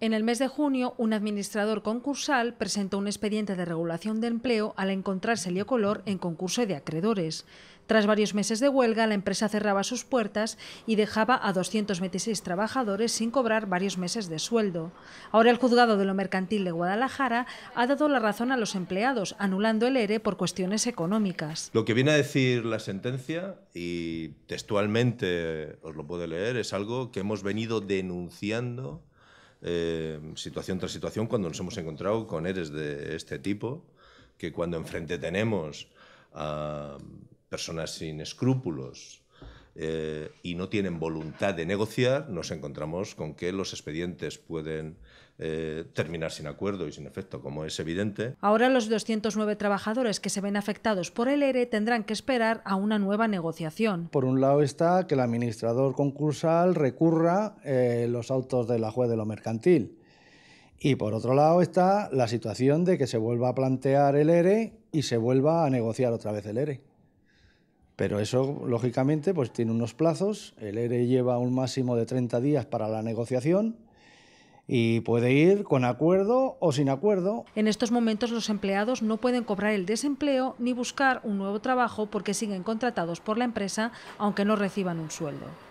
En el mes de junio, un administrador concursal presentó un expediente de regulación de empleo al encontrarse Color en concurso de acreedores. Tras varios meses de huelga, la empresa cerraba sus puertas y dejaba a 226 trabajadores sin cobrar varios meses de sueldo. Ahora el juzgado de lo mercantil de Guadalajara ha dado la razón a los empleados, anulando el ERE por cuestiones económicas. Lo que viene a decir la sentencia, y textualmente os lo puedo leer, es algo que hemos venido denunciando eh, situación tras situación cuando nos hemos encontrado con eres de este tipo, que cuando enfrente tenemos a personas sin escrúpulos, eh, y no tienen voluntad de negociar, nos encontramos con que los expedientes pueden eh, terminar sin acuerdo y sin efecto, como es evidente. Ahora los 209 trabajadores que se ven afectados por el ERE e tendrán que esperar a una nueva negociación. Por un lado está que el administrador concursal recurra eh, los autos de la juez de lo mercantil. Y por otro lado está la situación de que se vuelva a plantear el ERE e y se vuelva a negociar otra vez el ERE. Pero eso, lógicamente, pues tiene unos plazos. El ERE e lleva un máximo de 30 días para la negociación y puede ir con acuerdo o sin acuerdo. En estos momentos los empleados no pueden cobrar el desempleo ni buscar un nuevo trabajo porque siguen contratados por la empresa aunque no reciban un sueldo.